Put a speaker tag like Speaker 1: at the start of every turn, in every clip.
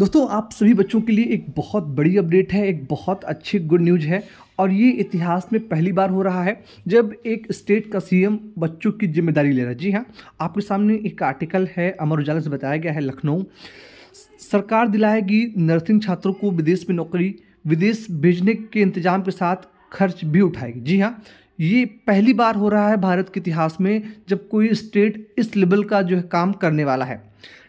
Speaker 1: दोस्तों आप सभी बच्चों के लिए एक बहुत बड़ी अपडेट है एक बहुत अच्छी गुड न्यूज है और ये इतिहास में पहली बार हो रहा है जब एक स्टेट का सीएम बच्चों की जिम्मेदारी ले रहा है जी हाँ आपके सामने एक आर्टिकल है अमर उजाला से बताया गया है लखनऊ सरकार दिलाएगी नर्सिंग छात्रों को विदेश में नौकरी विदेश भेजने के इंतजाम के साथ खर्च भी उठाएगी जी हाँ ये पहली बार हो रहा है भारत के इतिहास में जब कोई स्टेट इस लेवल का जो है काम करने वाला है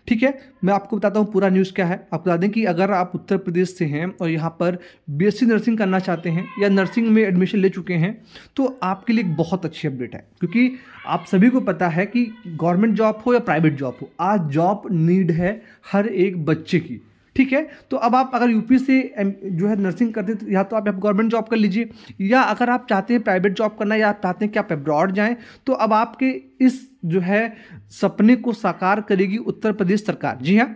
Speaker 1: ठीक है मैं आपको बताता हूँ पूरा न्यूज़ क्या है आपको बता दें कि अगर आप उत्तर प्रदेश से हैं और यहाँ पर बीएससी नर्सिंग करना चाहते हैं या नर्सिंग में एडमिशन ले चुके हैं तो आपके लिए एक बहुत अच्छी अपडेट है क्योंकि आप सभी को पता है कि गवर्नमेंट जॉब हो या प्राइवेट जॉब हो आज जॉब नीड है हर एक बच्चे की ठीक है तो अब आप अगर यूपी से जो है नर्सिंग करते तो या तो आप गवर्नमेंट जॉब कर लीजिए या अगर आप चाहते हैं प्राइवेट जॉब करना या आप चाहते हैं कि आप अब्रॉड जाएं तो अब आपके इस जो है सपने को साकार करेगी उत्तर प्रदेश सरकार जी हाँ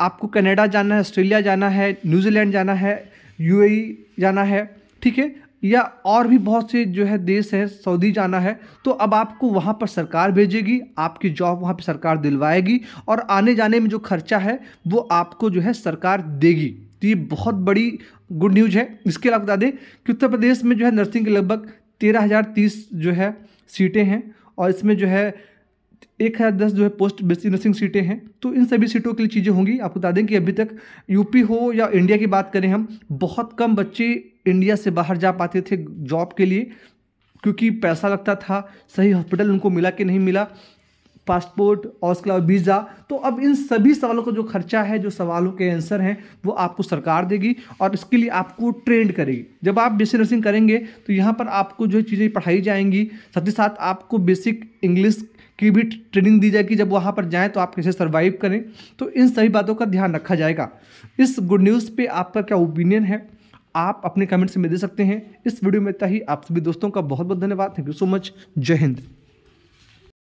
Speaker 1: आपको कनाडा जाना है ऑस्ट्रेलिया जाना है न्यूजीलैंड जाना है यूएई जाना है ठीक है या और भी बहुत से जो है देश हैं सऊदी जाना है तो अब आपको वहाँ पर सरकार भेजेगी आपकी जॉब वहाँ पर सरकार दिलवाएगी और आने जाने में जो खर्चा है वो आपको जो है सरकार देगी तो ये बहुत बड़ी गुड न्यूज है इसके अलावा बता दें कि उत्तर प्रदेश में जो है नर्सिंग के लगभग तेरह हज़ार तीस जो है सीटें हैं और इसमें जो है एक हज़ार दस जो है पोस्ट बेसिक नर्सिंग सीटें हैं तो इन सभी सीटों के लिए चीज़ें होंगी आपको बता दें कि अभी तक यूपी हो या इंडिया की बात करें हम बहुत कम बच्चे इंडिया से बाहर जा पाते थे जॉब के लिए क्योंकि पैसा लगता था सही हॉस्पिटल उनको मिला कि नहीं मिला पासपोर्ट उसके और वीज़ा तो अब इन सभी सवालों का जो खर्चा है जो सवालों के आंसर हैं वो आपको सरकार देगी और इसके लिए आपको ट्रेंड करेगी जब आप बेसिक नर्सिंग करेंगे तो यहाँ पर आपको जो चीज़ें पढ़ाई जाएंगी साथ ही साथ आपको बेसिक इंग्लिश की भी ट्रेनिंग दी जाएगी जब वहाँ पर जाएँ तो आप कैसे सर्वाइव करें तो इन सभी बातों का ध्यान रखा जाएगा इस गुड न्यूज़ पर आपका क्या ओपिनियन है आप अपने कमेंट्स में दे सकते हैं इस वीडियो में तक ही आप सभी दोस्तों का बहुत बहुत धन्यवाद थैंक यू सो मच जय हिंद